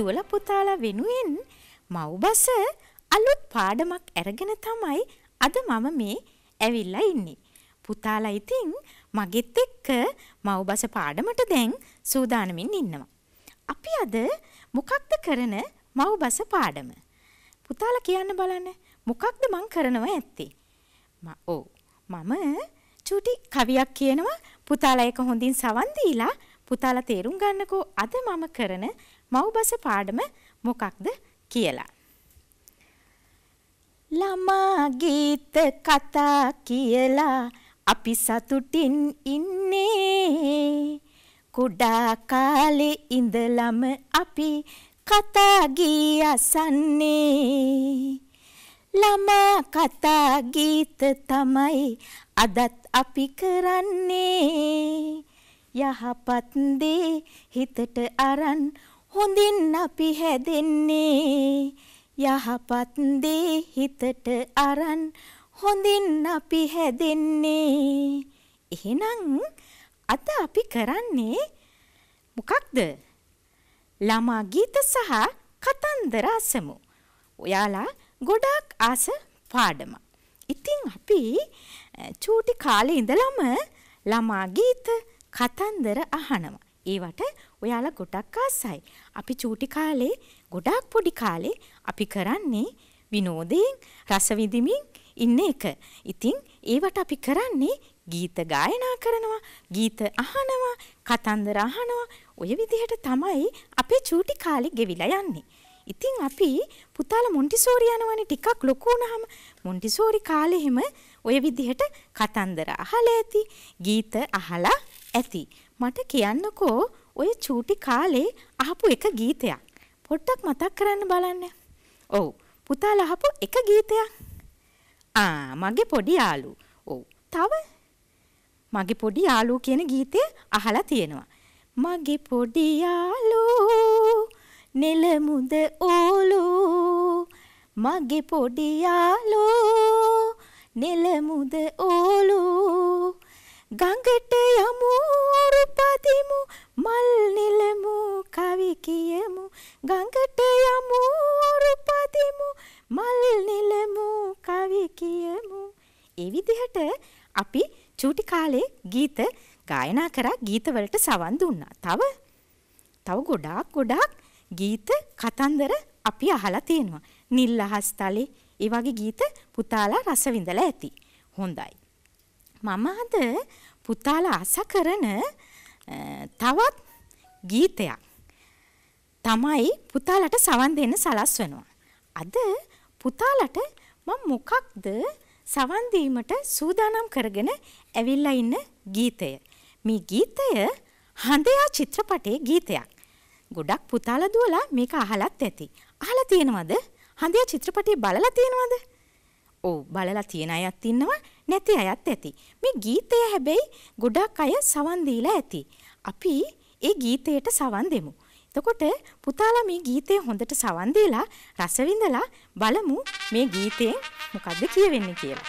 දුවල පුතාලා වෙනුවෙන් මව්බස අලුත් පාඩමක් අරගෙන තමයි අද මම මේ ඇවිල්ලා ඉන්නේ. පුතාලා ඉතින් මගෙත් එක්ක මව්බස පාඩමට දැන් සූදානමින් ඉන්නවා. අපි අද මොකක්ද කරන මව්බස පාඩම? පුතාලා කියන්න බලන්න මොකක්ද මං කරනවා ඇත්තේ? ඔව් මම චූටි කවියක් කියනවා පුතාලා එක හොඳින් සවන් දීලා පුතාලා තේරුම් ගන්නකෝ අද මම කරන මව්බස පාඩම මොකක්ද කියලා. ළමා ගීත කතා කියලා අපි සතුටින් ඉන්නේ කුඩා කාලේ ඉඳලම අපි කතා ගී අසන්නේ ළමා කතා ගීත තමයි අදත් අපි කරන්නේ යහපත් දේ හිතට අරන් හොඳින් අපි හැදෙන්නේ යහපත් දේ හිතට අරන් හොඳින් අපි හැදෙන්නේ එහෙනම් අද අපි කරන්නේ මොකක්ද ළමා ගීත සහ කතන්දර අසමු ඔයාලා ගොඩාක් ආස පාඩම ඉතින් අපි චූටි කාලේ ඉඳලම ළමා ගීත කතන්දර අහනවා ඒවට ඔයාලා ගොඩක් ආසයි. අපි චූටි කාලේ ගොඩාක් පොඩි කාලේ අපි කරන්නේ විනෝදයෙන් රස විඳිමින් ඉන්න එක. ඉතින් ඒවට අපි කරන්නේ ගීත ගායනා කරනවා, ගීත අහනවා, කතන්දර අහනවා. ඔය විදිහට තමයි අපේ චූටි කාලේ ගෙවිලා යන්නේ. ඉතින් අපි පුතාල මොන්ටිසෝරි යනවනේ ටිකක් ලොකු වුණාම මොන්ටිසෝරි කාලෙහිම ඔය විදිහට කතන්දර අහලා ඇති ගීත අහලා ඇති මට කියන්නකෝ ඔය චූටි කාලේ අහපු එක ගීතයක්. පොට්ටක් මතක් කරන්න බලන්න. ඔව්. පුතාලා අහපු එක ගීතයක්. ආ මගේ පොඩි යාළු. ඔව්. තව මගේ පොඩි යාළු කියන ගීතය අහලා තියෙනවා. මගේ පොඩි යාළු නෙළමුද ඕලෝ මගේ පොඩි යාළු නෙළමුද ඕලෝ ගඟට යමු රුපතිමු මල් නිලමු කවි කියමු ගඟට යමු රුපතිමු මල් නිලමු කවි කියමු ඒ විදිහට අපි චූටි කාලේ ගීත ගායනා කරා ගීත වලට සවන් දුන්නා. තව තව ගොඩාක් ගොඩාක් ගීත කතන්දර අපි අහලා තියෙනවා. නිල් අහස් තලේ ඒ වගේ ගීත පුතාලා රස විඳලා ඇති. හොඳයි. මම අද පුතාල අස කරන තවත් ගීතයක් තමයි පුතාලට සවන් දෙන්න සලස්වනවා. අද පුතාලට මම මොකක්ද සවන් දීමට සූදානම් කරගෙන ඇවිල්ලා ඉන්න ගීතය. මේ ගීතය හඳයා චිත්‍රපටයේ ගීතයක්. ගොඩක් පුතාල දුවලා මේක අහලත් ඇති. අහලා තියෙනවද? හඳයා චිත්‍රපටය බලලා තියෙනවද? ඔව් බලලා තියෙන අයත් ඉන්නවා. නැති අයත් ඇති. මේ ගීතය හැබැයි ගොඩක් අය සවන් දීලා ඇති. අපි ඒ ගීතයට සවන් දෙමු. එතකොට පුතාලා මේ ගීතය හොඳට සවන් දීලා රස විඳලා බලමු මේ ගීතයෙන් මොකද්ද කියවෙන්නේ කියලා.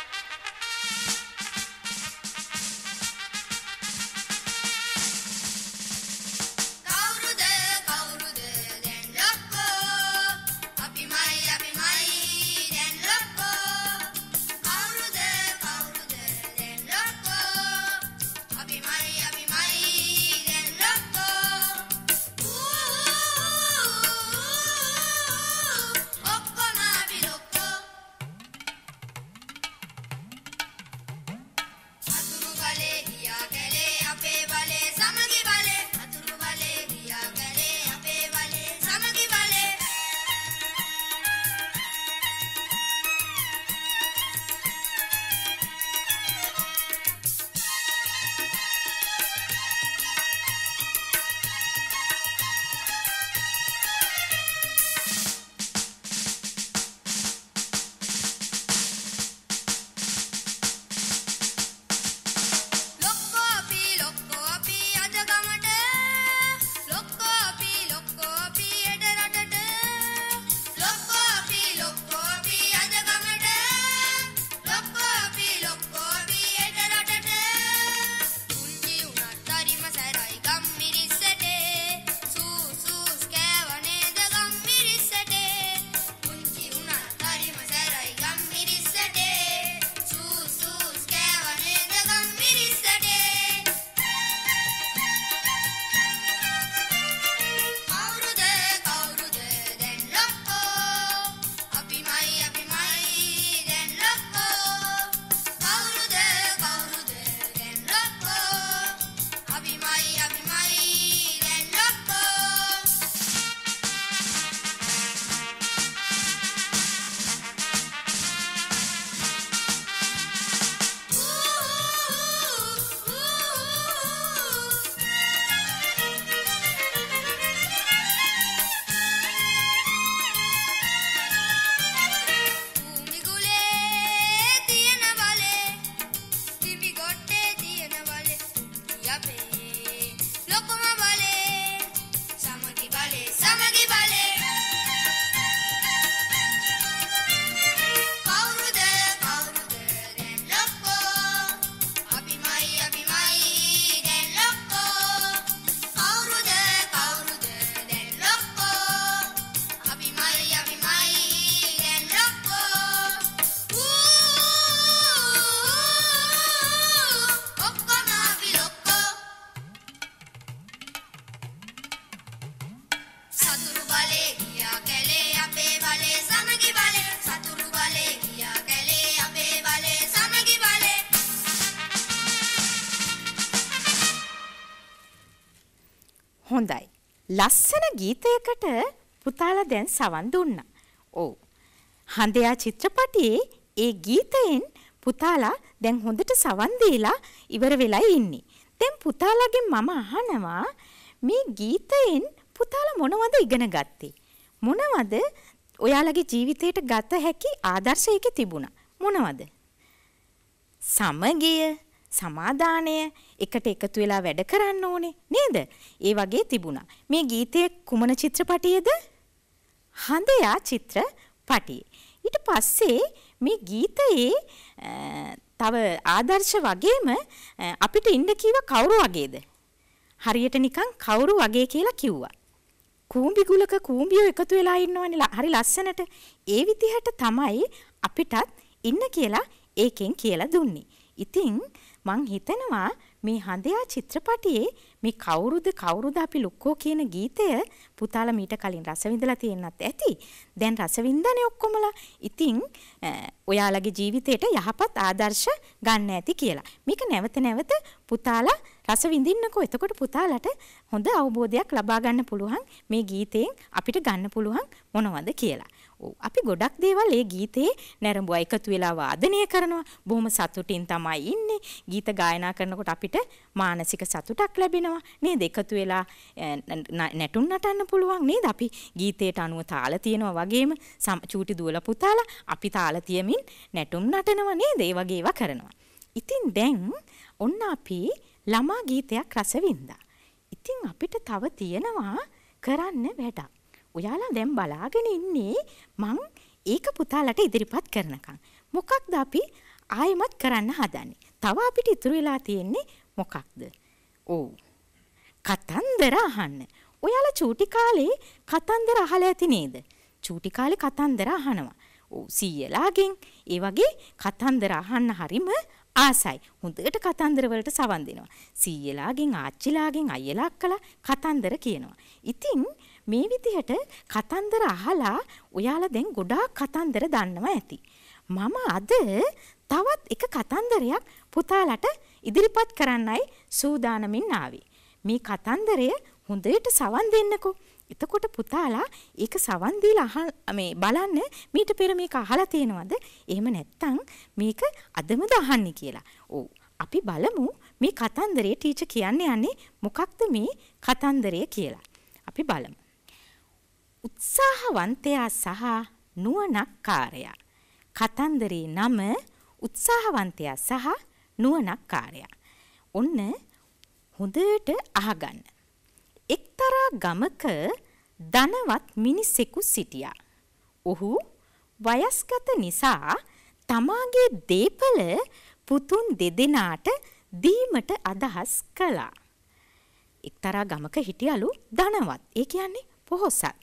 ගීතයකට පුතාලා දැන් සවන් දුන්නා. ඔව්. හඳයා චිත්‍රපටයේ ඒ ගීතයෙන් පුතාලා දැන් හොඳට සවන් දීලා ඉවර වෙලා ඉන්නේ. දැන් පුතාලාගෙන් මම අහනවා මේ ගීතයෙන් පුතාලා මොනවද ඉගෙන ගත්තේ? මොනවද ඔයාලගේ ජීවිතයට ගත හැකි ආදර්ශයක තිබුණා? මොනවද? සමගිය, සමාදානය, එකට එකතු වෙලා වැඩ කරන්න ඕනේ නේද? ඒ වගේ තිබුණා. මේ ගීතය කුමන චිත්‍රපටියේද? හඳයා චිත්‍රපටියේ. ඊට පස්සේ මේ ගීතයේ තව ආදර්ශ වගේම අපිට ඉන්න කීව කවුරු වගේද? හරියට නිකන් කවුරු වගේ කියලා කිව්වා. කූඹි ගුලක කූඹියෝ එකතු වෙලා ඉන්නවනේ හරි ලස්සනට. ඒ විදිහට තමයි අපිටත් ඉන්න කියලා ඒකෙන් කියලා දුන්නේ. ඉතින් මං හිතනවා මේ හඳයා චිත්‍රපටියේ මේ කවුරුද කවුරුද අපි ලොක්කෝ කියන ගීතය පුතාලා මීට කලින් රසවිඳලා තියෙන්නත් ඇති. දැන් රසවින්දනේ ඔක්කොමලා. ඉතින් ඔයාලගේ ජීවිතයට යහපත් ආදර්ශ ගන්න ඇති කියලා. මේක නැවත නැවත පුතාලා රස විඳින්නකෝ. එතකොට පුතාලට හොඳ අවබෝධයක් ලබා ගන්න පුළුවන් මේ ගීතයෙන් අපිට ගන්න පුළුවන් මොනවද කියලා. අපි ගොඩක් දේවල් ඒ ගීතේ නැරඹුවා එකතු වෙලා වාදනය කරනවා. බොහොම සතුටින් තමයි ඉන්නේ. ගීත ගායනා කරනකොට අපිට මානසික සතුටක් ලැබෙනවා. නේද? එකතු වෙලා නැටුම් නටන්න පුළුවන් නේද? අපි ගීතයට අනුව තාල තියෙනවා වගේම චූටි දුවලා පුතාලා අපි තාල තියමින් නැටුම් නටනවා නේද? ඒ වගේ ඒවා කරනවා. ඉතින් දැන් ඔන්න අපි ළමා ගීතයක් රසවින්දා. ඉතින් අපිට තව තියෙනවා කරන්න වැඩක්. ඔයාලා දැම් බලාගෙන ඉන්නේ මං ඒක පුතාලට ඉදිරිපත් කරනකං. මොකක්ද අපි ආයමත් කරන්න හදන්නේ. තව අපිට ඉතුරු වෙලා තියෙන්නේ මොකක්ද. ඕ. කතන්දර අහන්න. ඔයාලා චූටි කාලේ කතන්දර අහලා ඇති නේද? චූටි කාලේ කතන්දර අහනවා. ඕ සීයලාගෙන් ඒ වගේ කතන්දර අහන්න හරිම ආසයි. හොඳට කතන්දර වලට සවන් දෙනවා. සීයලාගෙන් ආච්චිලාගෙන් අයියලා අක්කලා කතන්දර කියනවා. ඉතින් මේ විදිහට කතන්දර අහලා ඔයාලා දැන් ගොඩාක් කතන්දර දන්නවා ඇති. මම අද තවත් එක කතන්දරයක් පුතාලට ඉදිරිපත් කරන්නයි සූදානමින් ආවේ. මේ කතන්දරය හොඳට සවන් දෙන්නකෝ. එතකොට පුතාලා ඒක සවන් දීලා මේ බලන්න මීට පෙර මේක අහලා තියෙනවද? එහෙම නැත්නම් මේක අදමද අහන්නේ කියලා. ඔව්. අපි බලමු මේ කතන්දරයේ ටීචර් කියන්නේ යන්නේ මොකක්ද මේ කතන්දරය කියලා. අපි බලමු. උත්සාහවන්තයා සහ නුවණක්කාරයා. කතන්දරේ නම උත්සාහවන්තයා සහ නුවණක්කාරයා. ඔන්න හොඳට අහගන්න. එක්තරා ගමක ධනවත් මිනිසෙකු සිටියා. ඔහු වයස්ගත නිසා තමාගේ දේපල පුතුන් දෙදෙනාට දීමට අදහස් කළා. එක්තරා ගමක හිටියලු ධනවත්. ඒ කියන්නේ පොහොසත්.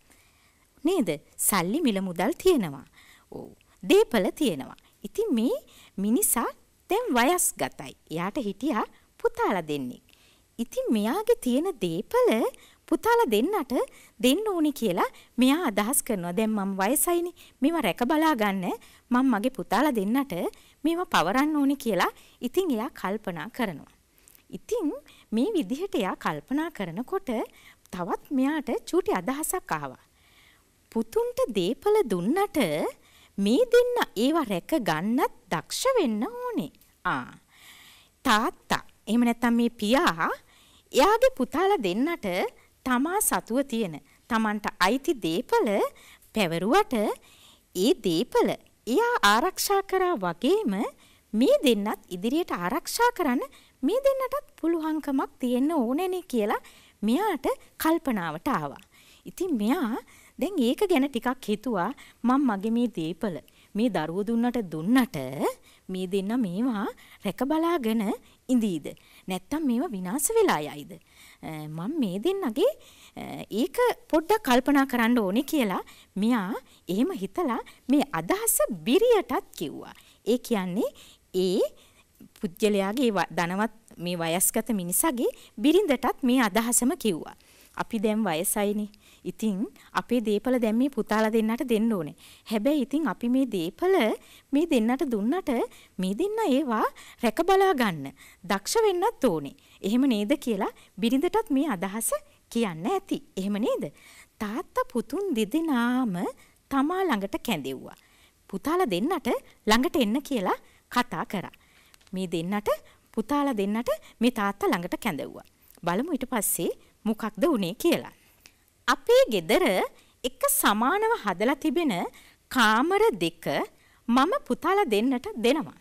නේද? සල්ලි මිල මුදල් තියෙනවා. ඔව්. දීපල තියෙනවා. ඉතින් මේ මිනිසා දැන් වයස්ගතයි. එයාට හිටියා පුතාලා දෙන්නෙක්. ඉතින් මෙයාගේ තියෙන දීපල පුතාලා දෙන්නට දෙන්න ඕනි කියලා මෙයා අදහස් කරනවා. දැන් මම වයසයිනේ. මේවා රැක බලා ගන්න මම මගේ පුතාලා දෙන්නට මේවා පවරන්න ඕනි කියලා ඉතින් එයා කල්පනා කරනවා. ඉතින් මේ විදිහට එයා කල්පනා කරනකොට තවත් මෙයාට චූටි අදහසක් ආවා. පුතුන්ට දේපල දුන්නට මේ දෙන්න ඒවා රැක ගන්නත් දක්ෂ වෙන්න ඕනේ. ආ. තාත්තා එහෙම නැත්නම් මේ පියා එයාගේ පුතාලා දෙන්නට තමා සතුව තියෙන තමන්ට අයිති දේපල පැවරුවට ඒ දේපල එයා ආරක්ෂා කරා වගේම මේ දෙන්නත් ඉදිරියට ආරක්ෂා කරන්න මේ දෙන්නටත් පුළුවන්කමක් තියෙන්න ඕනේනේ කියලා මෙයාට කල්පනාවට ආවා. ඉතින් මෙයා දැන් ඒක ගැන ටිකක් හිතුවා මම මගේ මේ දීපල මේ දරුව දුන්නට දුන්නට මේ දෙන්න මේවා රැක බලාගෙන ඉඳීද නැත්තම් මේවා විනාශ වෙලා යයිද මම මේ දෙන්නගේ ඒක පොඩ්ඩක් කල්පනා කරන්න ඕනේ කියලා මෙයා එහෙම හිතලා මේ අදහස බිරියටත් කිව්වා ඒ කියන්නේ ඒ පුද්ගලයාගේ ධනවත් මේ වයස්ගත මිනිසාගේ බිරිඳටත් මේ අදහසම කිව්වා අපි දැන් වයසයිනේ ඉතින් අපේ දීපල දැන් මේ පුතාලා දෙන්නට දෙන්න ඕනේ. හැබැයි ඉතින් අපි මේ දීපල මේ දෙන්නට දුන්නට මේ දෙන්න ඒවා රැක බලා ගන්න. දක්ෂ වෙන්නත් ඕනේ. එහෙම නේද කියලා බිරිඳටත් මේ අදහස කියන්න ඇති. එහෙම නේද? තාත්තා පුතුන් දෙදෙනාම තමා ළඟට කැඳෙව්වා. පුතාලා දෙන්නට ළඟට එන්න කියලා කතා කරා. මේ දෙන්නට පුතාලා දෙන්නට මේ තාත්තා ළඟට කැඳෙව්වා. බලමු ඊට පස්සේ මොකක්ද උනේ කියලා. අපේ ගෙදර එක සමානව හදලා තිබෙන කාමර දෙක මම පුතාලා දෙන්නට දෙනවා.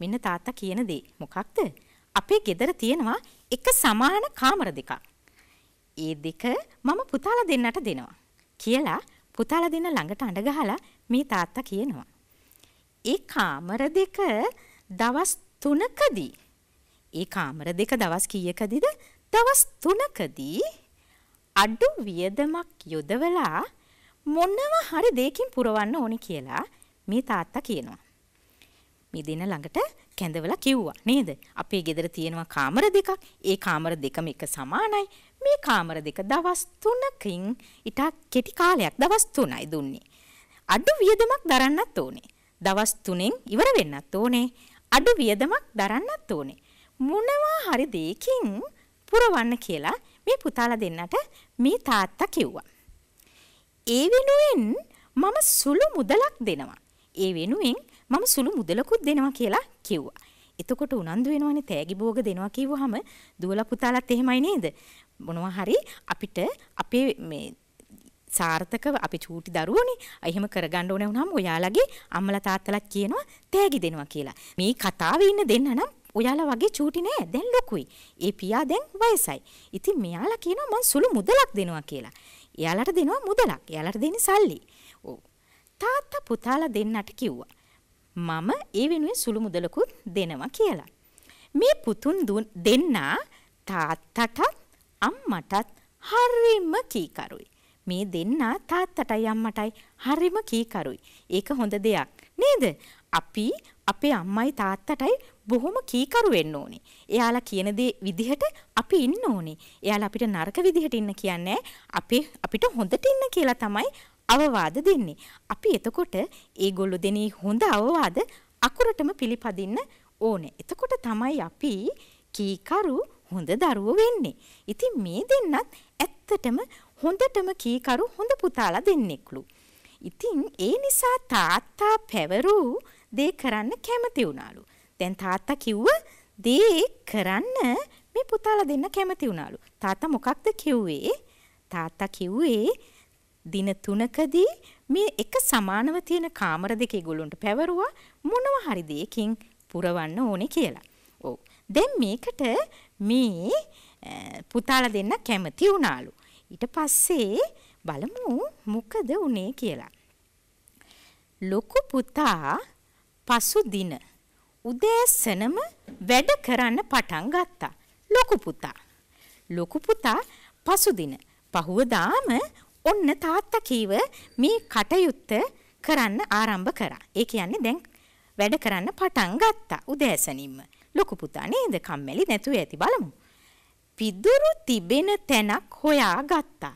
මෙන්න තාත්තා කියන දේ මොකක්ද? අපේ ගෙදර තියෙනවා එක සමාන කාමර දෙකක්. ඒ දෙක මම පුතාලා දෙන්නට දෙනවා කියලා පුතාලා දෙන්න ළඟට අඬ ගහලා මේ තාත්තා කියනවා. ඒ කාමර දෙක දවස් 3කදී ඒ කාමර දෙක දවස් කීයකදීද? දවස් 3කදී අඩු වියදමක් යොදවලා මොනව හරි දෙයකින් පුරවන්න ඕනි කියලා මේ තාත්තා කියනවා. මේ දෙන ළඟට කැඳවලා කිව්වා නේද? අපේ ගෙදර තියෙනවා කාමර දෙකක්. ඒ කාමර දෙකම එක සමානයි. මේ කාමර දෙක දවස් 3කින් ඊට කෙටි කාලයක් දවස් 3යි දුන්නේ. අඩු වියදමක් දරන්නත් ඕනේ. දවස් 3න් ඉවර වෙන්නත් ඕනේ. අඩු වියදමක් දරන්නත් ඕනේ. මොනවා හරි දෙයකින් පුරවන්න කියලා මේ පුතාලා දෙන්නට මේ තාත්තා කිව්වා. ඒ වෙනුවෙන් මම සුළු මුදලක් දෙනවා. ඒ වෙනුවෙන් මම සුළු මුදලකුත් දෙනවා කියලා කිව්වා. එතකොට උනන්දු වෙනවනේ තෑගි භෝග දෙනවා කිව්වහම දුවලා පුතාලත් එහෙමයි නේද? මොනවා හරි අපිට අපේ මේ සාර්ථකව අපි චූටි දරුවනේ එහෙම කරගන්න ඕනේ වුණාම ඔයාලගේ අම්මලා තාත්තලාත් කියනවා තෑගි දෙනවා කියලා. මේ කතාවේ ඉන්න දෙන්න නම් ඔයාලා වගේ චූටි නෑ දැන් ලොකුයි. ඒ පියා දැන් වයසයි. ඉතින් මෙයාලා කියනවා මං සුළු මුදලක් දෙනවා කියලා. එයාලට දෙනවා මුදලක්. එයාලට දෙන්නේ සල්ලි. ඔව්. තාත්තා පුතාලා දෙන්නට කිව්වා. මම ඒ වෙනුවෙන් සුළු මුදලකුත් දෙනවා කියලා. මේ පුතුන් දෙන්නා තාත්තටත් අම්මටත් හරිම කීකරුයි. මේ දෙන්නා තාත්තටයි අම්මටයි හරිම කීකරුයි. ඒක හොඳ දෙයක්. නේද? අපි අපේ අම්මයි තාත්තටයි බොහොම කීකරු වෙන්න ඕනේ. එයාලා කියන දේ විදිහට අපි ඉන්න ඕනේ. එයාලා අපිට නරක විදිහට ඉන්න කියන්නේ අපි අපිට හොඳට ඉන්න කියලා තමයි අවවාද දෙන්නේ. අපි එතකොට ඒගොල්ලෝ දෙන හොඳ අවවාද අකුරටම පිළිපදින්න ඕනේ. එතකොට තමයි අපි කීකරු හොඳ දරුවෝ වෙන්නේ. ඉතින් මේ දෙන්නත් ඇත්තටම හොඳටම කීකරු හොඳ පුතාලා දෙන්නෙක්ලු. ඉතින් ඒ නිසා තාත්තා පැවරූ දේ කරන්න කැමති වුණාලු. දැන් තාත්තා කිව්ව දේ කරන්න මේ පුතාලා දෙන්න කැමති වුණාලු. තාත්තා මොකක්ද කිව්වේ? තාත්තා කිව්වේ දින තුනකදී මේ එක සමානව තියෙන කාමර දෙක ඒගොල්ලොන්ට පැවරුවා මොනව හරි දෙයකින් පුරවන්න ඕනේ කියලා. ඔව්. දැන් මේකට මේ පුතාලා දෙන්න කැමති වුණාලු. ඊට පස්සේ බලමු මොකද උනේ කියලා. ලොකු පුතා පසු දින උදෑසනම වැඩ කරන්න පටන් ගත්තා. ලොකු පුතා. ලොකු පුතා පසුදින පහුවදාම ඔන්න තාත්තා කීව මේ කටයුත්ත කරන්න ආරම්භ කරා. ඒ කියන්නේ දැන් වැඩ කරන්න පටන් ගත්තා උදෑසනින්ම. ලොකු පුතා නේද කම්මැලි නැතුව ඇති බලමු. පිදුරු තිබෙන තැනක් හොයා ගත්තා.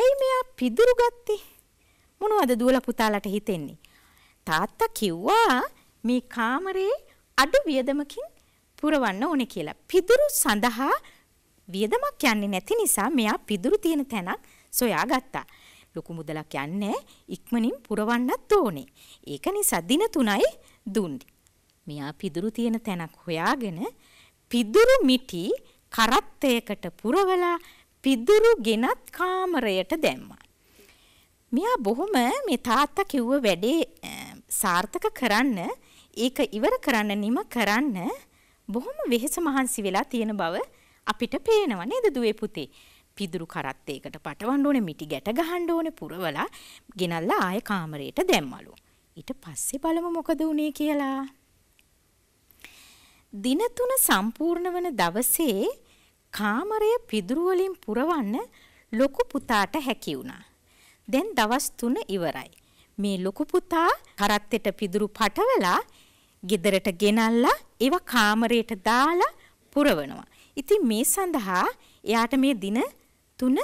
ඇයි මෙයා පිදුරු ගත්තේ? මොනවද දුවලා පුතාලට හිතෙන්නේ? තාත්තා කිව්වා මේ කාමරේ අඩු වියදමකින් පුරවන්න ඕනේ කියලා. පිදුරු සඳහා වියදමක් යන්නේ නැති නිසා මෙයා පිදුරු තියෙන තැනක් සොයාගත්තා. ලොකු මුදලක් යන්නේ ඉක්මනින් පුරවන්නත් ඕනේ. ඒක නිසා දින 3යි දුන්නේ. මෙයා පිදුරු තියෙන තැනක් හොයාගෙන පිදුරු මිටි කරත්තයකට පුරවලා පිදුරු ගෙනත් කාමරයට දැම්මා. මෙයා බොහොම මේ තාත්තා කිව්ව වැඩේ සාර්ථක කරන්න ඒක ඉවර කරන්න නිම කරන්න බොහොම වෙහෙස මහන්සි වෙලා තියෙන බව අපිට පේනවා නේද දුවේ පුතේ. පිදුරු කරත්තයකට පටවන්න ඕනේ මිටි ගැට ගහන්න ඕනේ පුරවලා ගෙනල්ලා ආය කාමරයට දැම්මලු. ඊට පස්සේ බලමු මොකද වුනේ කියලා. දින තුන සම්පූර්ණ වන දවසේ කාමරය පිදුරු වලින් පුරවන්න ලොකු පුතාට හැකි වුණා. දැන් දවස් 3 ඉවරයි. මේ ලොකු පුතා කරත්තෙට පිදුරු පටවලා ගෙදරට ගෙනල්ලා ඒවා කාමරයට දාලා පුරවනවා. ඉතින් මේ සඳහා එයාට මේ දින තුන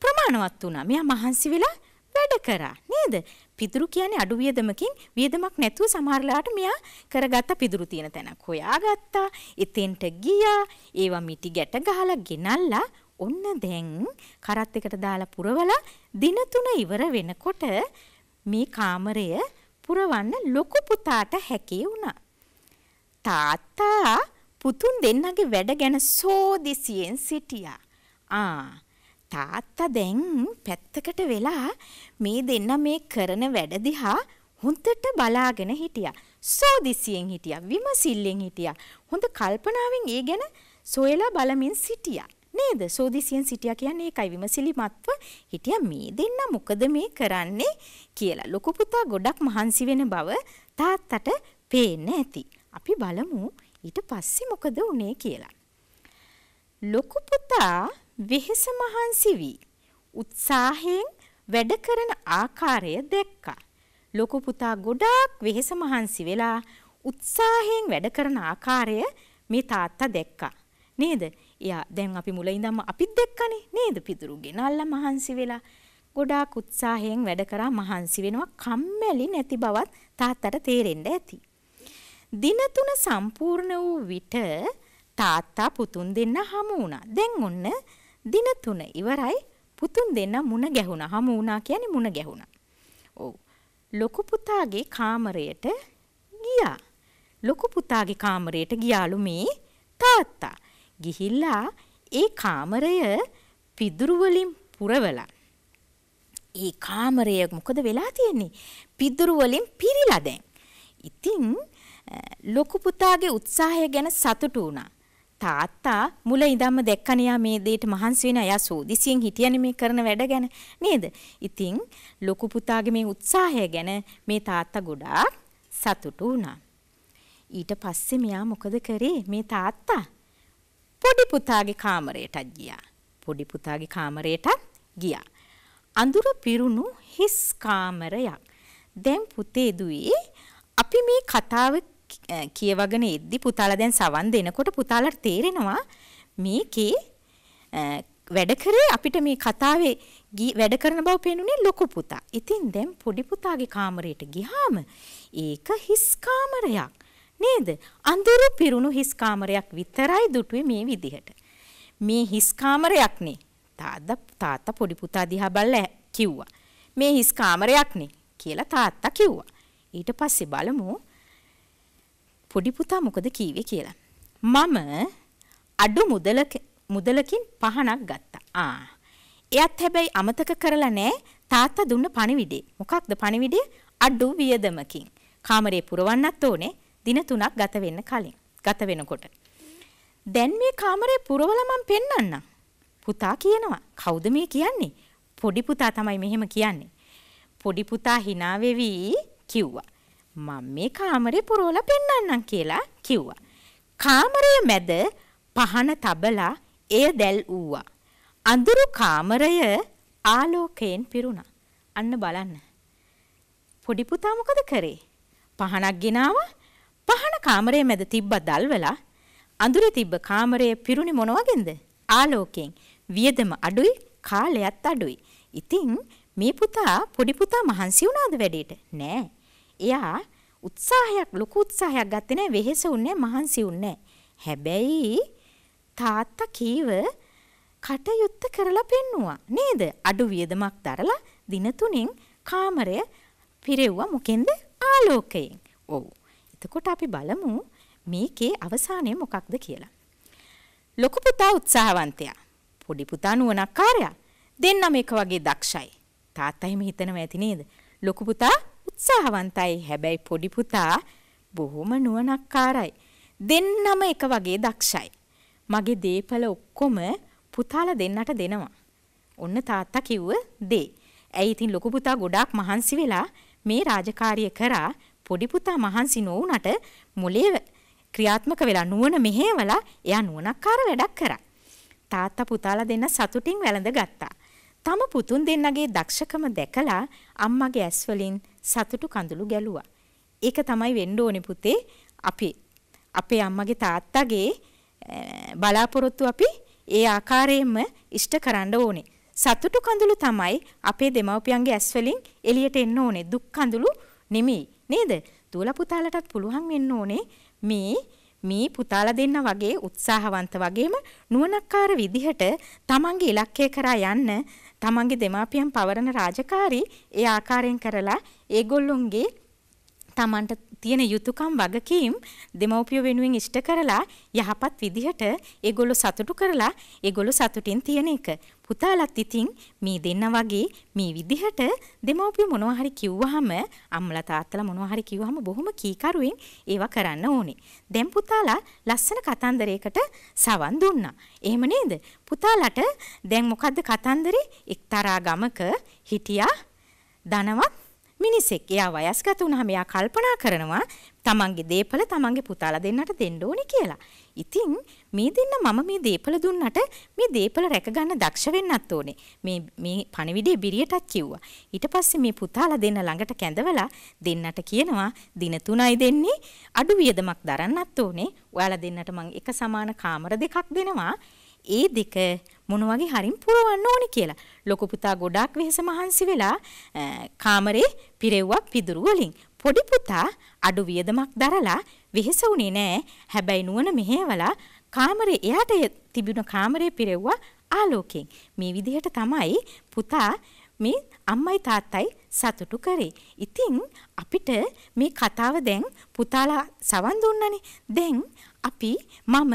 ප්‍රමාණවත් වුණා. මෙයා මහන්සි වෙලා වැඩ කරා නේද? පිදුරු කියන්නේ අඩු වියදමකින් වියදමක් නැතුව සමහරලාට මෙයා කරගත්ත පිදුරු තියෙන තැනක් හොයාගත්තා. එතෙන්ට ගියා. ඒවා මිටි ගැට ගහලා ගෙනල්ලා ඔන්න දැන් කරත් එකට දාලා පුරවලා දින තුන ඉවර වෙනකොට මේ කාමරය පුරවන්න ලොකු පුතාට හැකි වුණා. තාත්තා පුතුන් දෙන්නගේ වැඩ ගැන සෝදිසියෙන් සිටියා. ආ තාත්තා දැන් පැත්තකට වෙලා මේ දෙන්න මේ කරන වැඩ දිහා හොඳට බලාගෙන හිටියා. සෝදිසියෙන් හිටියා, විමසිල්ලෙන් හිටියා. හොඳ කල්පනාවෙන් ඒ ගැන සොයලා බලමින් සිටියා. නේද? සෝදිසියෙන් සිටියා කියන්නේ ඒකයි විමසිලිමත්ව හිටියා මේ දෙන්න මොකද මේ කරන්නේ කියලා. ලොකු පුතා ගොඩක් මහන්සි වෙන බව තාත්තට පේන්න ඇති. අපි බලමු ඊට පස්සේ මොකද වුනේ කියලා. ලොකු පුතා වෙහෙස මහන්සි වී උත්සාහයෙන් වැඩ කරන ආකාරය දැක්කා. ලොකු පුතා ගොඩාක් වෙහෙස මහන්සි වෙලා උත්සාහයෙන් වැඩ කරන ආකාරය මේ තාත්තා දැක්කා. නේද? එයා දැන් අපි මුල ඉඳන්ම අපිත් දැක්කනේ නේද පිදුරු ගෙනල්ලා මහන්සි වෙලා ගොඩාක් උත්සාහයෙන් වැඩ කරා මහන්සි වෙනවා කම්මැලි නැති බවත් තාත්තට තේරෙන්න ඇති. දින තුන සම්පූර්ණ වූ විට තාත්තා පුතුන් දෙන්න හමු වුණා. දැන් ඔන්න දින තුන ඉවරයි පුතුන් දෙන්න මුණ ගැහුණා. හමු වුණා කියන්නේ මුණ ගැහුණා. ඔව්. ලොකු පුතාගේ කාමරයට ගියා. ලොකු පුතාගේ කාමරයට ගියාලු මේ තාත්තා. ගිහිල්ලා ඒ කාමරය පිදුරු වලින් පුරවලා ඒ කාමරය මොකද වෙලා තියෙන්නේ පිදුරු වලින් පිරීලා දැන් ඉතින් ලොකු පුතාගේ උත්සාහය ගැන සතුටු වුණා තාත්තා මුල ඉඳන්ම දැක්කනේ යා මේ දෙයට මහන්සි වෙන අය සෝදිසියෙන් හිටියනේ මේ කරන වැඩ ගැන නේද? ඉතින් ලොකු පුතාගේ මේ උත්සාහය ගැන මේ තාත්තා ගොඩාක් සතුටු වුණා. ඊට පස්සේ මෙයා මොකද කරේ මේ තාත්තා? පොඩි පුතාගේ කාමරයටත් ගියා. පොඩි පුතාගේ කාමරයටත් ගියා. අඳුර පිරුණු හිස් කාමරයක්. දැන් පුතේ දුවේ අපි මේ කතාව කියවගෙන එද්දි පුතාලා දැන් සවන් දෙනකොට පුතාලාට තේරෙනවා මේකේ වැඩ කරේ අපිට මේ කතාවේ වැඩ කරන බව පේනුනේ ලොකු පුතා. ඉතින් දැන් පොඩි පුතාගේ කාමරයට ගියාම ඒක හිස් කාමරයක්. නේද? අඳුරු පිරුණු හිස් කාමරයක් විතරයි දුටුවේ මේ විදිහට. මේ හිස් කාමරයක් නේ. තාත්තා තාත්තා පොඩි පුතා දිහා බලලා කිව්වා. මේ හිස් කාමරයක් නේ කියලා තාත්තා කිව්වා. ඊට පස්සේ බලමු පොඩි පුතා මොකද කීවේ කියලා. මම අඩු මුදලක මුදලකින් පහනක් ගත්තා. ආ. එයත් හැබැයි අමතක කරලා නෑ තාත්තා දුන්න පණිවිඩේ. මොකක්ද පණිවිඩේ? අඩු වියදමකින්. කාමරේ පුරවන්නත් ඕනේ. දින 3ක් ගත වෙන්න කලින්. ගත වෙනකොට. දැන් මේ කාමරේ පුරවල මම පෙන්වන්නම්. පුතා කියනවා. කවුද මේ කියන්නේ? පොඩි පුතා තමයි මෙහෙම කියන්නේ. පොඩි පුතා hina වෙවි කිව්වා. මම මේ කාමරේ පුරවලා පෙන්වන්නම් කියලා කිව්වා. කාමරයේ මැද පහන තබලා එය දැල් ඌවා. අඳුරු කාමරය ආලෝකයෙන් පිරුණා. අන්න බලන්න. පොඩි පුතා මොකද කරේ? පහනක් ගෙනාවා. පහන කාමරයේ මැද තිබ්බ දල්වලා අඳුරේ තිබ්බ කාමරයේ පිරුණි මොන වගේද? ආලෝකයෙන්. වියදම අඩුයි, කාලයත් අඩුයි. ඉතින් මේ පුතා පොඩි පුතා මහන්සි වුණාද වැඩේට? නෑ. එයා උත්සාහයක් ලොකු උත්සාහයක් ගත්තේ නෑ, වෙහෙසුන්නේ නෑ, මහන්සි හැබැයි තාත්තා කීව කටයුත්ත කරලා පෙන්නවා නේද? අඩු වියදමක් දරලා දින තුනෙන් කාමරය පිරෙව්වා මොකෙන්ද? ආලෝකයෙන්. ඔව්. එතකොට අපි බලමු මේකේ අවසානය මොකක්ද කියලා. ලොකු පුතා උත්සාහවන්තයා. පොඩි පුතා නුවණක්කාරයා. දෙන්නම එක වගේ දක්ෂයි. තාත්තා එහෙම හිතනවා ඇති නේද? ලොකු පුතා උත්සාහවන්තයි. හැබැයි පොඩි පුතා බොහොම නුවණක්කාරයි. දෙන්නම එක වගේ දක්ෂයි. මගේ දේපල ඔක්කොම පුතාල දෙන්නට දෙනවා. ඔන්න තාත්තා කිව්ව දේ. ඇයි ඉතින් ලොකු පුතා ගොඩාක් මහන්සි වෙලා මේ රාජකාරිය කරා පොඩි පුතා මහන්සි නොවුනට මොලේ ක්‍රියාත්මක වෙලා නුවණ මෙහෙवला එයා නුවණක්කාර වැඩක් කරා. තාත්තා පුතාලා දෙන්න සතුටින් වැළඳ ගත්තා. තම පුතුන් දෙන්නගේ දක්ෂකම දැකලා අම්මගේ ඇස් වලින් සතුටු කඳුළු ගැලුවා. ඒක තමයි වෙන්න ඕනේ පුතේ. අපි අපේ අම්මගේ තාත්තගේ බලාපොරොත්තු අපි ඒ ආකාරයෙන්ම ඉෂ්ට කරන්න ඕනේ. සතුටු කඳුළු තමයි අපේ දෙමව්පියන්ගේ ඇස් වලින් එළියට එන්න ඕනේ. දුක් කඳුළු නෙමෙයි. නේද? දුවලා පුතාලටත් පුළුවන් වෙන්න ඕනේ මේ මේ පුතාලා දෙන්න වගේ උත්සාහවන්ත වගේම නුවණක්කාර විදිහට තමන්ගේ ඉලක්කය කරා යන්න තමන්ගේ දෙමාපියන් පවරන රාජකාරී ඒ ආකාරයෙන් කරලා ඒගොල්ලොන්ගේ තමන්ට තියෙන යුතුයකම් වගකීම් දෙමව්පිය වෙනුවෙන් ඉෂ්ට කරලා යහපත් විදිහට ඒගොල්ලෝ සතුටු කරලා ඒගොල්ලෝ සතුටින් තියෙන එක පුතාලත් ඉතින් මේ දෙන්න වගේ මේ විදිහට දෙමව්පිය මොනවා හරි කිව්වහම අම්මලා තාත්තලා මොනවා හරි කිව්වහම බොහොම කීකරුවෙන් ඒවා කරන්න ඕනේ. දැන් පුතාලා ලස්සන කතන්දරයකට සවන් දුන්නා. එහෙම නේද? පුතාලට දැන් මොකද්ද කතන්දරේ? එක්තරා ගමක හිටියා ධනවත් මිනිසෙක්. එයා වයස්ගත වුණාම එයා කල්පනා කරනවා තමන්ගේ දේපල තමන්ගේ පුතාලා දෙන්නට දෙන්න ඕනි කියලා. ඉතින් මේ දෙන්න මම මේ දේපල දුන්නට මේ දේපල රැකගන්න දක්ෂ වෙන්නත් ඕනේ. මේ මේ පණිවිඩේ බිරියටත් කිව්වා. ඊට පස්සේ මේ පුතාලා දෙන්න ළඟට කැඳවලා දෙන්නට කියනවා දින තුනයි දෙන්නේ අඩු වියදමක් දරන්නත් ඕනේ. ඔයාලා දෙන්නට මං එක සමාන කාමර දෙකක් දෙනවා. ඒ දෙක මොන වගේ හරින් පුරවන්න ඕනි කියලා. ලොකු පුතා ගොඩාක් වෙහෙස මහන්සි වෙලා කාමරේ පිරෙව්වක් පිදුරු වලින් පොඩි පුතා අඩු වියදමක් දරලා වෙහෙස වුණේ නෑ. හැබැයි නුවණ මෙහෙවලා කාමරේ එයාට තිබුණ කාමරේ පිරෙව්වා ආලෝකයෙන්. මේ විදිහට තමයි පුතා මේ අම්මයි තාත්තයි සතුටු කරේ. ඉතින් අපිට මේ කතාව දැන් පුතාලා සවන් දුන්නනේ. දැන් අපි මම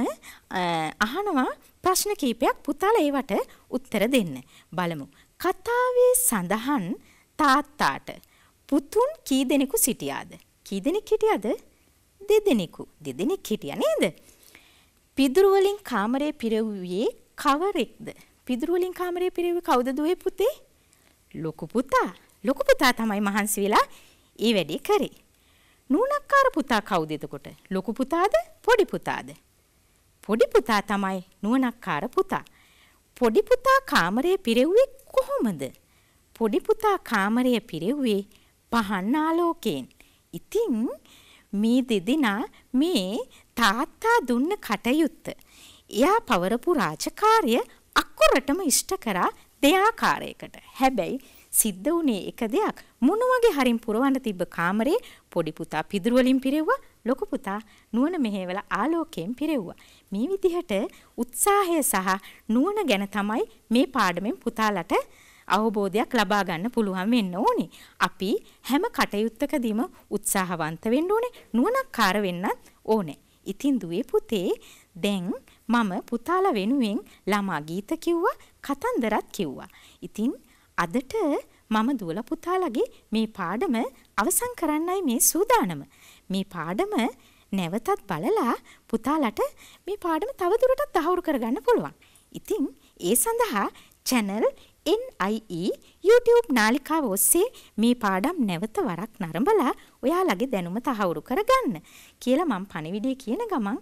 අහනවා ප්‍රශ්න කීපයක් පුතාලා ඒවට උත්තර දෙන්න. බලමු. කතාවේ සඳහන් තාත්තාට පුතුන් කී දෙනෙකු සිටියාද? කී දෙනෙක් හිටියද? දෙදෙනෙකු. දෙදෙනෙක් හිටියා නේද? පිදුරු වලින් කාමරේ පිරවුවේ කවරෙක්ද? පිදුරු වලින් කාමරේ පිරවුවේ කවුද දුවේ පුතේ? ලොකු පුතා. ලොකු පුතා තමයි මහන්සි වෙලා ඒ වැඩේ කරේ. නූනක්කාර පුතා කවුද එතකොට? ලොකු පුතාද? පොඩි පුතාද? පොඩි පුතා තමයි නුවණක්කාර පුතා. පොඩි පුතා කාමරයේ පිරෙව්වේ කොහොමද? පොඩි පුතා කාමරයේ පිරෙව්වේ පහන් ආලෝකයෙන්. ඉතින් මේ දෙදෙනා මේ තාත්තා දුන්න කටයුත්ත. එයා පවරපු රාජකාරිය අක්කොරටම ඉෂ්ට කරා දෙයාකාරයකට. හැබැයි සිද්ධ වුණේ එක දෙයක් මොනවගේ හරින් පුරවන්න තිබ්බ කාමරේ පොඩි පුතා පිදුරු වලින් පිරෙව්වා ලොකු පුතා නුවණ මෙහෙවල ආලෝකයෙන් පිරෙව්වා මේ විදිහට උත්සාහය සහ නුවණ ගැන තමයි මේ පාඩමෙන් පුතාලට අවබෝධයක් ලබා ගන්න පුළුවන් වෙන්න ඕනේ. අපි හැම කටයුත්තකදීම උත්සාහවන්ත වෙන්න ඕනේ. නුවණක්කාර වෙන්නත් ඕනේ. ඉතින් දුවේ පුතේ දැන් මම පුතාලා වෙනුවෙන් ළමා ගීත කිව්වා, කතන්දරත් කිව්වා. ඉතින් අදට මම දුවලා පුතාලගේ මේ පාඩම අවසන් කරන්නයි මේ සූදානම. මේ පාඩම නැවතත් බලලා පුතාලට මේ පාඩම තවදුරටත් තහවුරු කරගන්න පුළුවන්. ඉතින් ඒ සඳහා channel NIE YouTube නාලිකාව ඔස්සේ මේ පාඩම් නැවත වරක් නරඹලා ඔයාලගේ දැනුම තහවුරු කරගන්න කියලා මම පණිවිඩය කියන ගමන්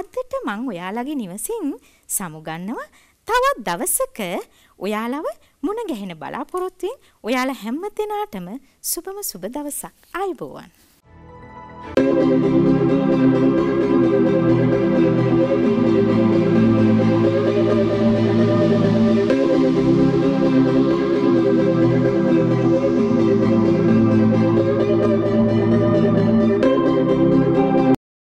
අදට මං ඔයාලගේ නිවසින් සමුගන්නවා තවත් දවසක ඔයාලව මුණ ගැහෙන බලාපොරොත්තුෙන් ඔයාලා හැම දිනාටම සුබම සුබ දවසක් ආයුබෝවන් Thank you.